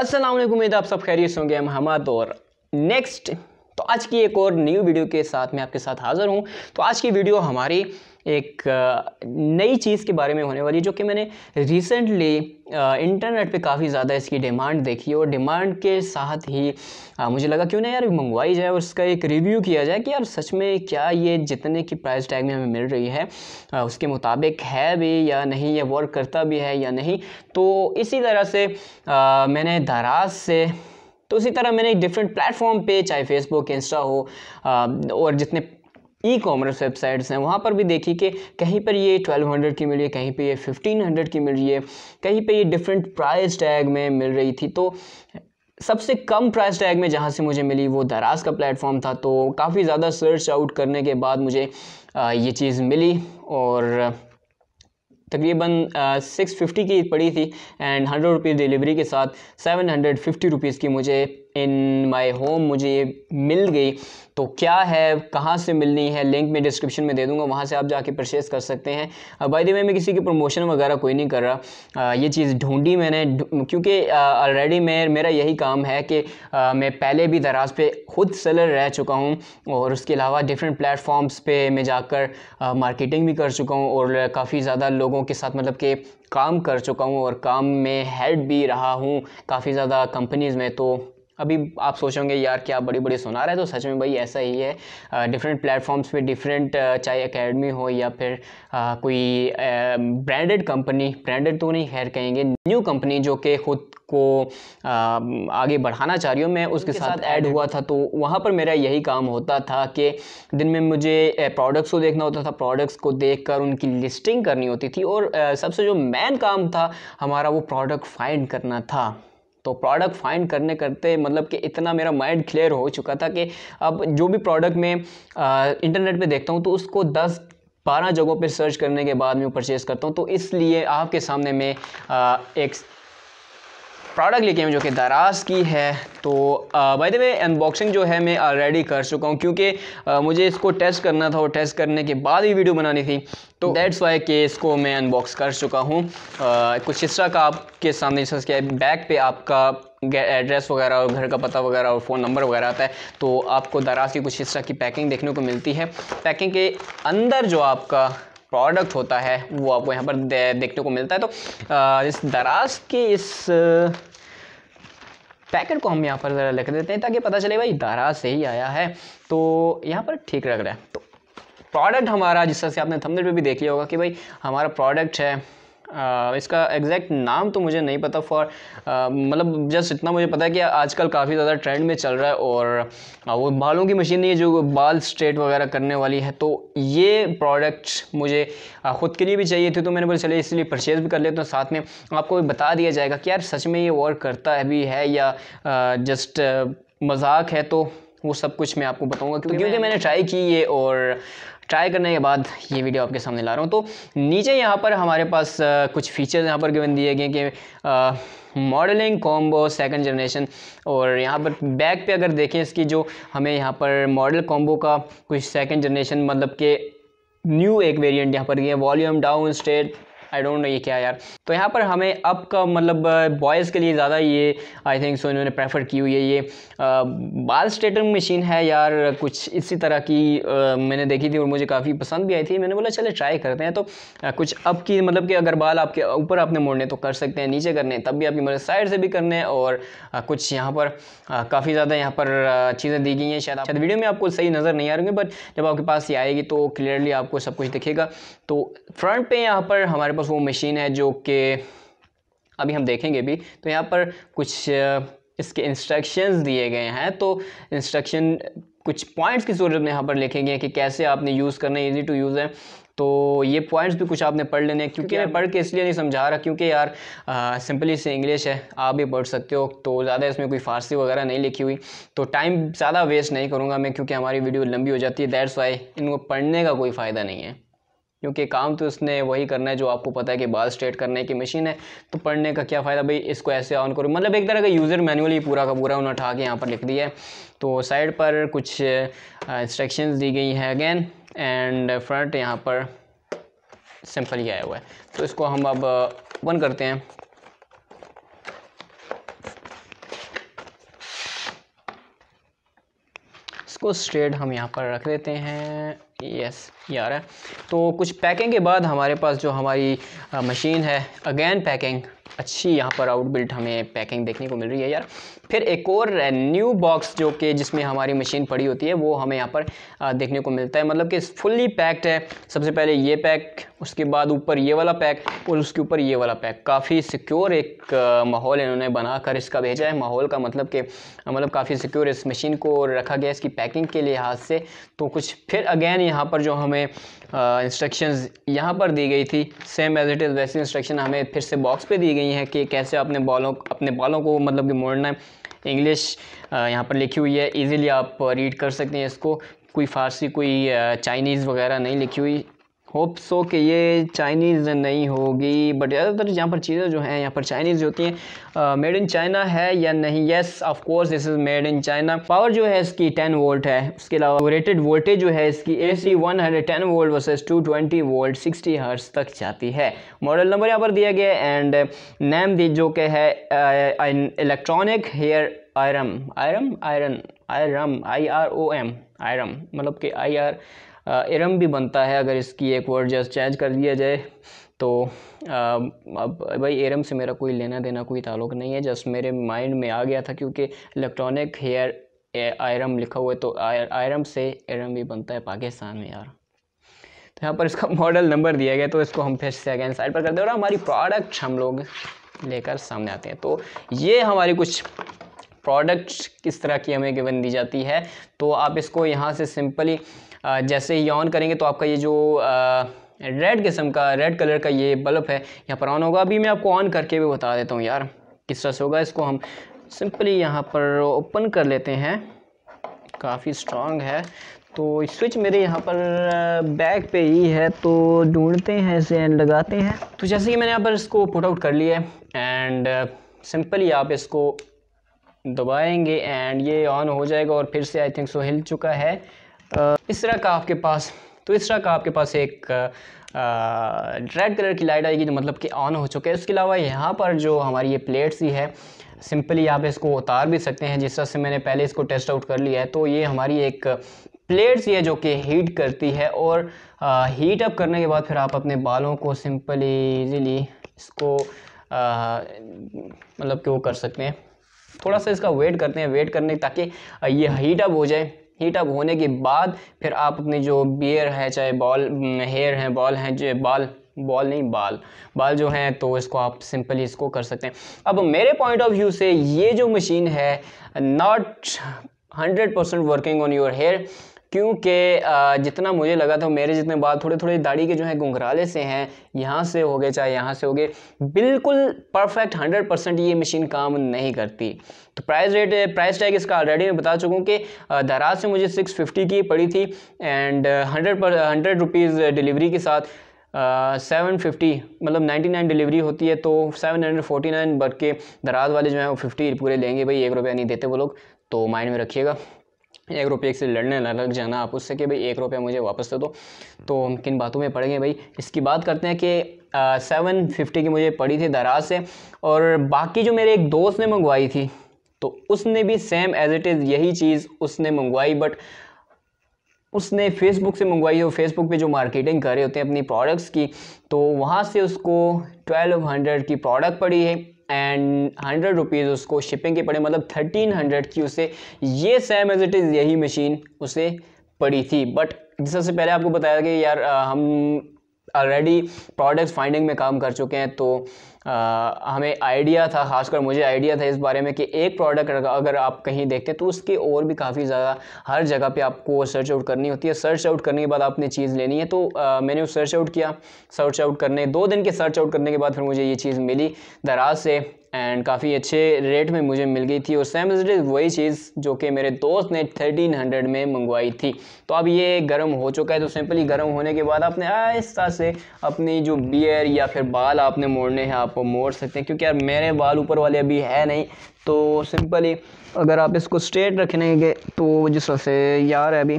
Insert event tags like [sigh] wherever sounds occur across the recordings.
असल उम्मीद आप सब खैरियत होंगे हम हमाद और नेक्स्ट तो आज की एक और न्यू वीडियो के साथ मैं आपके साथ हाज़िर हूँ तो आज की वीडियो हमारी एक नई चीज़ के बारे में होने वाली है जो कि मैंने रिसेंटली इंटरनेट पे काफ़ी ज़्यादा इसकी डिमांड देखी और डिमांड के साथ ही आ, मुझे लगा क्यों ना यार मंगवाई जाए और उसका एक रिव्यू किया जाए कि यार सच में क्या ये जितने की प्राइस टैग में हमें मिल रही है आ, उसके मुताबिक है भी या नहीं ये वर्क करता भी है या नहीं तो इसी तरह से आ, मैंने दराज से तो उसी तरह मैंने डिफरेंट प्लेटफॉर्म पे चाहे फेसबुक इंस्टा हो और जितने ई कॉमर्स वेबसाइट्स हैं वहाँ पर भी देखी कि कहीं पर ये 1200 की मिल रही है कहीं पे ये 1500 की मिल रही है कहीं पे ये डिफरेंट प्राइस टैग में मिल रही थी तो सबसे कम प्राइस टैग में जहाँ से मुझे मिली वो दराज का प्लेटफॉर्म था तो काफ़ी ज़्यादा सर्च आउट करने के बाद मुझे ये चीज़ मिली और तकरीबन सिक्स फिफ्टी की पड़ी थी एंड हंड्रेड रुपीज़ डिलीवरी के साथ सेवन हंड्रेड फिफ्टी रुपीज़ की मुझे इन माई होम मुझे ये मिल गई तो क्या है कहाँ से मिलनी है लिंक मैं डिस्क्रिप्शन में दे दूँगा वहाँ से आप जाके परचेस कर सकते हैं बाय द वे मैं किसी की प्रमोशन वगैरह कोई नहीं कर रहा आ, uh, ये चीज़ ढूंढी मैंने क्योंकि ऑलरेडी uh, मैं मेरा यही काम है कि आ, uh, मैं पहले भी दराज पे खुद सेलर रह चुका हूँ और उसके अलावा डिफरेंट प्लेटफॉर्म्स पे मैं जाकर मार्केटिंग भी कर चुका हूँ और काफ़ी ज़्यादा लोगों के साथ मतलब कि काम कर चुका हूँ और काम में हेड भी रहा हूँ काफ़ी ज़्यादा कंपनीज़ में तो अभी आप सोचोगे यार क्या बड़ी बड़ी सुना रहे हैं तो सच में भाई ऐसा ही है डिफरेंट प्लेटफॉर्म्स पे डिफरेंट चाहे एकेडमी हो या फिर आ, कोई ब्रांडेड कंपनी ब्रांडेड तो नहीं खैर कहेंगे न्यू कंपनी जो कि खुद को आ, आगे बढ़ाना चाह रही हूँ मैं उसके साथ ऐड हुआ था तो वहाँ पर मेरा यही काम होता था कि दिन में मुझे प्रोडक्ट्स को देखना होता था प्रोडक्ट्स को कर उनकी लिस्टिंग करनी होती थी और सबसे जो मेन काम था हमारा वो प्रोडक्ट फाइंड करना था तो प्रोडक्ट फाइंड करने करते मतलब कि इतना मेरा माइंड क्लियर हो चुका था कि अब जो भी प्रोडक्ट मैं इंटरनेट पे देखता हूँ तो उसको दस बारह जगहों पे सर्च करने के बाद मैं परचेज़ करता हूँ तो इसलिए आपके सामने मैं एक प्रोडक्ट लेके आए जो कि दराज की है तो बाय द वे अनबॉक्सिंग जो है मैं ऑलरेडी कर चुका हूँ क्योंकि मुझे इसको टेस्ट करना था और टेस्ट करने के बाद ही वीडियो बनानी थी तो डेट्स वाई कि इसको मैं अनबॉक्स कर चुका हूँ कुछ हिस्सा का आपके सामने जिसका बैक पे आपका एड्रेस वगैरह और घर का पता वगैरह और फ़ोन नंबर वगैरह आता है तो आपको दराज की कुछ हिस्सा की पैकिंग देखने को मिलती है पैकिंग के अंदर जो आपका प्रोडक्ट होता है वो आपको यहाँ पर देखने को मिलता है तो इस दराज की इस पैकेट को हम यहाँ पर ज़रा लिख देते हैं ताकि पता चले भाई दारा से ही आया है तो यहाँ पर ठीक लग रहा है तो प्रोडक्ट हमारा जिस तरह से आपने थंबनेल पे भी देख लिया होगा कि भाई हमारा प्रोडक्ट है इसका एग्जैक्ट नाम तो मुझे नहीं पता फॉर मतलब जस्ट इतना मुझे पता है कि आजकल काफ़ी ज़्यादा ट्रेंड में चल रहा है और वो बालों की मशीन नहीं है जो बाल स्ट्रेट वगैरह करने वाली है तो ये प्रोडक्ट मुझे ख़ुद के लिए भी चाहिए थी तो मैंने बोला चले इसलिए परचेज़ भी कर लेते हूँ तो साथ में आपको भी बता दिया जाएगा कि यार सच में ये वर्क करता है भी है या जस्ट मजाक है तो वो सब कुछ मैं आपको बताऊँगा क्योंकि मैंने ट्राई की ये और ट्राई करने के बाद ये वीडियो आपके सामने ला रहा हूँ तो नीचे यहाँ पर हमारे पास कुछ फीचर्स यहाँ पर गिवन दिए गए कि मॉडलिंग कॉम्बो सेकंड जनरेशन और यहाँ पर बैक पे अगर देखें इसकी जो हमें यहाँ पर मॉडल कॉम्बो का कुछ सेकंड जनरेशन मतलब के न्यू एक वेरिएंट यहाँ पर गया volume down state I don't know ये क्या यार तो यहाँ पर हमें अप का मतलब बॉयज़ uh, के लिए ज़्यादा ये आई थिंक सो इन्होंने प्रेफर की हुई है ये uh, बाल स्ट्रेटनिंग मशीन है यार कुछ इसी तरह की आ, uh, मैंने देखी थी और मुझे काफ़ी पसंद भी आई थी मैंने बोला चले ट्राई करते हैं तो आ, कुछ अप की मतलब कि अगर बाल आपके ऊपर आपने मोड़ने तो कर सकते हैं नीचे करने तब भी आपकी मतलब साइड से भी करने और और कुछ यहाँ पर काफ़ी ज़्यादा यहाँ पर चीज़ें दी गई हैं शायद शायद वीडियो में आपको सही नज़र नहीं आ रही बट जब आपके पास ये आएगी तो क्लियरली आपको सब कुछ दिखेगा तो फ्रंट पे यहाँ पर हमारे पास वो मशीन है जो कि अभी हम देखेंगे भी तो यहाँ पर कुछ इसके इंस्ट्रक्शंस दिए गए हैं तो इंस्ट्रक्शन कुछ पॉइंट्स की सूरत में यहाँ पर लिखेंगे कि कैसे आपने यूज़ करना है ईज़ी टू यूज़ है तो ये पॉइंट्स भी कुछ आपने पढ़ लेने क्योंकि मैं पढ़ के इसलिए नहीं समझा रहा क्योंकि यार सिंपली से इंग्लिश है आप भी पढ़ सकते हो तो ज़्यादा इसमें कोई फारसी वगैरह नहीं लिखी हुई तो टाइम ज़्यादा वेस्ट नहीं करूँगा मैं क्योंकि हमारी वीडियो लंबी हो जाती है दैट्स वाई इनको पढ़ने का कोई फ़ायदा नहीं है क्योंकि काम तो उसने वही करना है जो आपको पता है कि बाल स्ट्रेट करने की मशीन है तो पढ़ने का क्या फ़ायदा भाई इसको ऐसे ऑन करो मतलब एक तरह का यूज़र मैनुअली पूरा का पूरा उन्हें उठा के यहाँ पर लिख दिया है तो साइड पर कुछ इंस्ट्रक्शंस दी गई हैं अगेन एंड फ्रंट यहाँ पर सिंपल ही आया हुआ है तो इसको हम अब ओपन करते हैं इसको स्ट्रेट हम यहाँ पर रख देते हैं यस यार है तो कुछ पैकिंग के बाद हमारे पास जो हमारी मशीन है अगेन पैकिंग अच्छी यहाँ पर आउटबिल्ट हमें पैकिंग देखने को मिल रही है यार फिर एक और न्यू बॉक्स जो कि जिसमें हमारी मशीन पड़ी होती है वो हमें यहाँ पर देखने को मिलता है मतलब कि फुल्ली पैक्ड है सबसे पहले ये पैक उसके बाद ऊपर ये वाला पैक और उसके ऊपर ये वाला पैक काफ़ी सिक्योर एक माहौल इन्होंने बनाकर इसका भेजा है माहौल का मतलब कि मतलब काफ़ी सिक्योर इस मशीन को रखा गया इसकी पैकिंग के लिहाज से तो कुछ फिर अगेन यहाँ पर जो हमें इंस्ट्रक्शन यहाँ पर दी गई थी सेम एज इट इज़ वैसी इंस्ट्रक्शन हमें फिर से बॉक्स पर दी गई हैं कि कैसे अपने बालों अपने बालों को मतलब कि मोड़ना है इंग्लिश uh, यहाँ पर लिखी हुई है इजीली आप रीड uh, कर सकते हैं इसको कोई फ़ारसी कोई चाइनीज़ uh, वगैरह नहीं लिखी हुई होप सो कि ये चाइनीज़ नहीं होगी बट ज़्यादातर यहाँ पर चीज़ें जो हैं यहाँ पर चाइनीज़ होती हैं मेड इन चाइना है या नहीं yes of course this is made in China power जो है इसकी 10 वोल्ट है उसके अलावा रेटेड वोल्टेज जो है इसकी A C one hundred ten volt versus two twenty volt sixty hertz तक जाती है मॉडल नंबर यहाँ पर दिया गया एंड नैम दी जो कि है electronic hair iron iron iron iron I R O M iron मतलब कि आई आर इरम भी बनता है अगर इसकी एक वर्ड जस्ट चेंज कर दिया जाए तो अब भाई एरम से मेरा कोई लेना देना कोई ताल्लुक नहीं है जस्ट मेरे माइंड में आ गया था क्योंकि इलेक्ट्रॉनिक हेयर आयरम लिखा हुआ है तो आयरम से एरम भी बनता है पाकिस्तान में यार तो यहाँ पर इसका मॉडल [laughs] नंबर दिया गया तो इसको हम फिर से अगेन साइड पर कर दे और हमारी प्रोडक्ट हम लोग लेकर सामने आते हैं तो ये हमारी कुछ प्रोडक्ट्स किस तरह की हमें गिवन दी जाती है तो आप इसको यहाँ से सिंपली जैसे ही ऑन करेंगे तो आपका ये जो रेड किस्म का रेड कलर का ये बल्ब है यहाँ पर ऑन होगा अभी मैं आपको ऑन करके भी बता देता हूँ यार किस तरह से होगा इसको हम सिंपली यहाँ पर ओपन कर लेते हैं काफ़ी स्ट्रॉन्ग है तो स्विच मेरे यहाँ पर बैक पे ही है तो ढूंढते हैं इसे एंड लगाते हैं तो जैसे कि मैंने यहाँ पर इसको पुट आउट कर लिया है एंड सिंपली आप इसको दबाएंगे एंड ये ऑन हो जाएगा और फिर से आई थिंक सो हिल चुका है इस तरह का आपके पास तो इस तरह का आपके पास एक रेड कलर की लाइट आएगी जो मतलब कि ऑन हो चुका है इसके अलावा यहाँ पर जो हमारी ये प्लेट सी है सिंपली आप इसको उतार भी सकते हैं जिस तरह से मैंने पहले इसको टेस्ट आउट कर लिया है तो ये हमारी एक प्लेट्स ये जो कि हीट करती है और हीट अप करने के बाद फिर आप अपने बालों को सिंपली इजीली इसको मतलब कि वो कर सकते हैं थोड़ा सा इसका वेट करते हैं वेट करने ताकि ये हीट अप हो जाए हीट अप होने के बाद फिर आप अपनी जो बियर है चाहे बॉल हेयर है बॉल हैं जो बाल बॉल नहीं बाल बाल जो हैं तो इसको आप सिंपली इसको कर सकते हैं अब मेरे पॉइंट ऑफ व्यू से ये जो मशीन है not hundred percent working on your hair क्योंकि जितना मुझे लगा था मेरे जितने बाल थोड़े थोड़े दाढ़ी के जो है घुंघराले से हैं यहाँ से हो गए चाहे यहाँ से हो गए बिल्कुल परफेक्ट हंड्रेड परसेंट ये मशीन काम नहीं करती तो प्राइस रेट प्राइस टैग इसका ऑलरेडी मैं बता चुका हूँ कि दराज से मुझे सिक्स फिफ्टी की पड़ी थी एंड हंड्रेड पर हंड्रेड रुपीज़ डिलीवरी के साथ सेवन फिफ्टी मतलब नाइन्टी नाइन डिलीवरी होती है तो seven hundred forty nine but के दराज वाले जो हैं वो फिफ्टी पूरे लेंगे भाई एक रुपया नहीं देते वो लोग तो माइंड में रखिएगा एक रुपये से लड़ने लग जाना आप उससे कि भाई एक रुपया मुझे वापस दे दो तो हम किन बातों में पड़ गए भाई इसकी बात करते हैं कि सेवन फिफ्टी की मुझे पड़ी थी दराज से और बाकी जो मेरे एक दोस्त ने मंगवाई थी तो उसने भी सेम एज इट इज़ यही चीज़ उसने मंगवाई बट उसने फेसबुक से मंगवाई और फेसबुक पे जो मार्केटिंग कर रहे होते हैं अपनी प्रोडक्ट्स की तो वहाँ से उसको ट्वेल्व हंड्रेड की प्रोडक्ट पड़ी है एंड हंड्रेड रुपीज़ उसको शिपिंग के पड़े मतलब थर्टीन हंड्रेड की उसे ये सेम एज इट इज़ यही मशीन उसे पड़ी थी बट जिससे पहले आपको बताया कि यार आ, हम ऑलरेडी प्रोडक्ट फाइंडिंग में काम कर चुके हैं तो आ, हमें आइडिया था खासकर मुझे आइडिया था इस बारे में कि एक प्रोडक्ट अगर आप कहीं देखते तो उसके और भी काफ़ी ज़्यादा हर जगह पे आपको सर्च आउट करनी होती है सर्च आउट करने के बाद आपने चीज़ लेनी है तो आ, मैंने उस सर्च आउट किया सर्च आउट करने दो दिन के सर्च आउट करने के बाद फिर मुझे ये चीज़ मिली दराज से एंड काफ़ी अच्छे रेट में मुझे मिल गई थी और सेम इज वही चीज़ जो कि मेरे दोस्त ने थर्टीन हंड्रेड में मंगवाई थी तो अब ये गर्म हो चुका है तो सिंपली गर्म होने के बाद आपने आहिस्ता से अपनी जो बियर या फिर बाल आपने मोड़ने हैं आप मोड़ सकते हैं क्योंकि यार मेरे बाल ऊपर वाले अभी है नहीं तो सिंपली अगर आप इसको स्ट्रेट रखने के तो जिस तरह से यार है अभी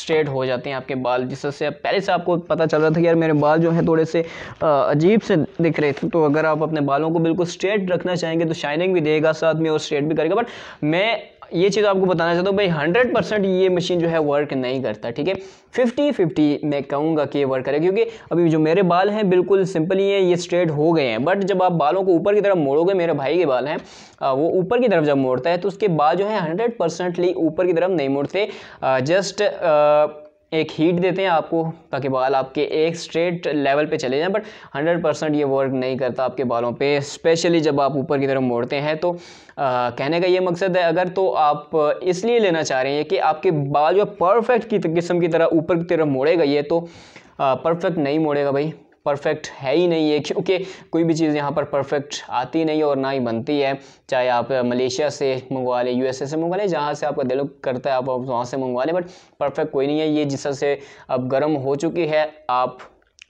स्ट्रेट हो जाते हैं आपके बाल जिससे पहले से आपको पता चल रहा था कि यार मेरे बाल जो हैं थोड़े से अजीब से दिख रहे थे तो अगर आप अपने बालों को बिल्कुल स्ट्रेट रखना चाहेंगे तो शाइनिंग भी देगा साथ में और स्ट्रेट भी करेगा बट मैं ये चीज़ आपको बताना चाहता हूँ भाई हंड्रेड परसेंट ये मशीन जो है वर्क नहीं करता ठीक है फिफ्टी फिफ्टी मैं कहूँगा कि ये वर्क करेगा क्योंकि अभी जो मेरे बाल हैं बिल्कुल सिंपल ही हैं ये स्ट्रेट हो गए हैं बट जब आप बालों को ऊपर की तरफ मोड़ोगे मेरे भाई के बाल हैं वो ऊपर की तरफ जब मोड़ता है तो उसके बाल जो है हंड्रेड परसेंटली ऊपर की तरफ नहीं मोड़ते जस्ट एक हीट देते हैं आपको ताकि बाल आपके एक स्ट्रेट लेवल पे चले जाएं बट 100 परसेंट ये वर्क नहीं करता आपके बालों पे स्पेशली जब आप ऊपर की तरफ मोड़ते हैं तो आ, कहने का ये मकसद है अगर तो आप इसलिए लेना चाह रहे हैं कि आपके बाल जो परफेक्ट की किस्म की तरह ऊपर की तरफ मोड़ेगा ये तो परफेक्ट नहीं मोड़ेगा भाई परफेक्ट है ही नहीं है क्योंकि कोई भी चीज़ यहाँ पर परफेक्ट आती नहीं और ना ही बनती है चाहे आप मलेशिया से मंगवा लें यू से मंगवा लें जहाँ से आपका दिल करता है आप वहाँ से मंगवा लें बट परफेक्ट कोई नहीं है ये जिस से अब गर्म हो चुकी है आप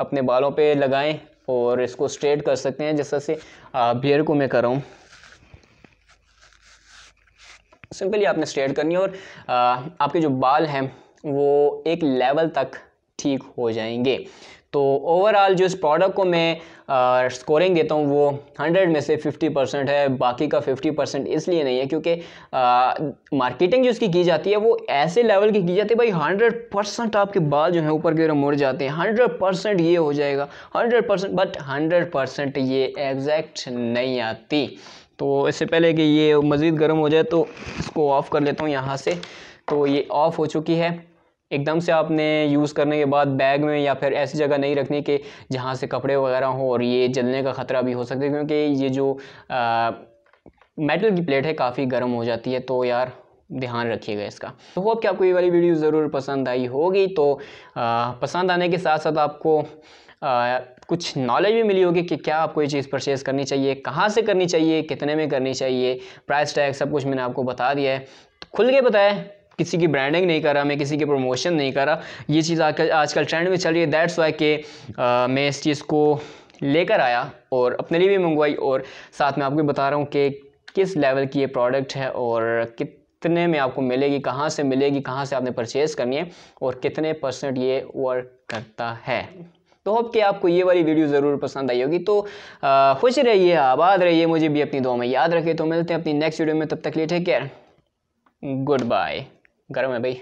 अपने बालों पर लगाएँ और इसको स्ट्रेट कर सकते हैं जिस से बियर को मैं कर रहा हूँ सिंपली आपने स्ट्रेट करनी है और आ, आपके जो बाल हैं वो एक लेवल तक ठीक हो जाएंगे तो ओवरऑल जो इस प्रोडक्ट को मैं स्कोरिंग देता हूँ वो हंड्रेड में से फिफ्टी परसेंट है बाकी का फिफ्टी परसेंट इसलिए नहीं है क्योंकि मार्केटिंग जो इसकी की जाती है वो ऐसे लेवल की की जाती है भाई हंड्रेड परसेंट आपके बाल जो है ऊपर की ओर मुड़ जाते हैं हंड्रेड परसेंट ये हो जाएगा hundred percent but hundred percent ये एग्जैक्ट नहीं आती तो इससे पहले कि ये मज़ीद गर्म हो जाए तो इसको ऑफ़ कर लेता हूँ यहाँ से तो ये ऑफ़ हो चुकी है एकदम से आपने यूज़ करने के बाद बैग में या फिर ऐसी जगह नहीं रखनी कि जहाँ से कपड़े वगैरह हों और ये जलने का ख़तरा भी हो सकता है क्योंकि ये जो आ, मेटल की प्लेट है काफ़ी गर्म हो जाती है तो यार ध्यान रखिएगा इसका तो होप कि आपको ये वाली वीडियो ज़रूर पसंद आई होगी तो आ, पसंद आने के साथ साथ आपको आ, कुछ नॉलेज भी मिली होगी कि क्या आपको ये चीज़ परचेज़ करनी चाहिए कहाँ से करनी चाहिए कितने में करनी चाहिए प्राइस टैग सब कुछ मैंने आपको बता दिया है तो खुल के बताएं किसी की ब्रांडिंग नहीं करा मैं किसी की प्रमोशन नहीं करा ये चीज़ आज आजकल ट्रेंड में चल रही है दैट्स वाई के आ, मैं इस चीज़ को लेकर आया और अपने लिए भी मंगवाई और साथ में आपको भी बता रहा हूँ कि किस लेवल की ये प्रोडक्ट है और कितने में आपको मिलेगी कहाँ से मिलेगी कहाँ से आपने परचेज़ करनी है और कितने परसेंट ये वर्क करता है तो होप कि आपको ये वाली वीडियो ज़रूर पसंद आई होगी तो खुश रहिए आबाद रहिए मुझे भी अपनी दुआ में याद रखे तो मिलते हैं अपनी नेक्स्ट वीडियो में तब तक लिए टेक केयर गुड बाय गर्म है भाई